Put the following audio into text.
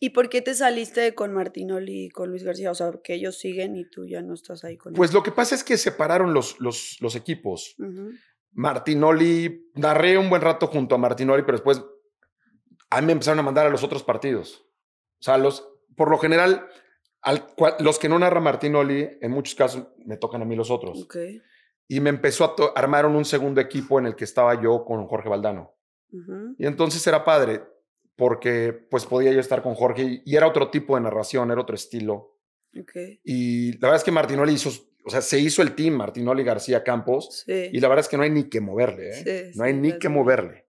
¿Y por qué te saliste con Martinoli y con Luis García? O sea, porque ellos siguen y tú ya no estás ahí con ellos. Pues lo que pasa es que separaron los, los, equipos. Martinoli, narré un buen rato junto a Martinoli, pero después a mí me empezaron a mandar a los otros partidos. O sea, los, por lo general, los que no narra Martinoli, en muchos casos me tocan a mí los otros. Y me empezó a armar un segundo equipo en el que estaba yo con Jorge Baldano. Y entonces era padre porque pues podía yo estar con Jorge y era otro tipo de narración, era otro estilo. Y la verdad es que Martinoli hizo, o sea, se hizo el team Martinoli García Campos y la verdad es que no hay ni que moverle, ¿eh? no hay ni que moverle.